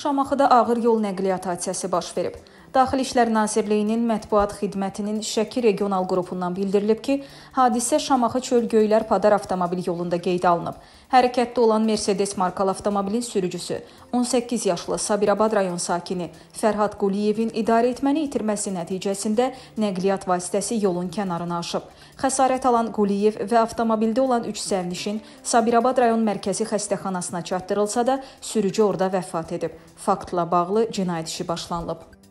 Şamaxıda ağır yol nəqliyyat hadisəsi baş verib. Daxili İşlər Nazirliyinin mətbuat xidmətinin Şəki regional qrupundan bildirilib ki, hadisə Şamaxı çöl göylər padar avtomobil yolunda qeydə alınıb. Hərəkətdə olan Mercedes markalı avtomobilin sürücüsü 18 yaşlı Sabirabad rayon sakini Fərhad Quliyevin idarəetməni itirməsi nəticəsində nəqliyyat vasitəsi yolun kənarına aşıb. Xəsarət alan Quliyev və avtomobildə olan 3 sərnişin Sabirabad rayon mərkəzi xəstəxanasına çatdırılsa da, sürücü orada vəfat edib. Faktla bağlı cinayət işi başlanılıb.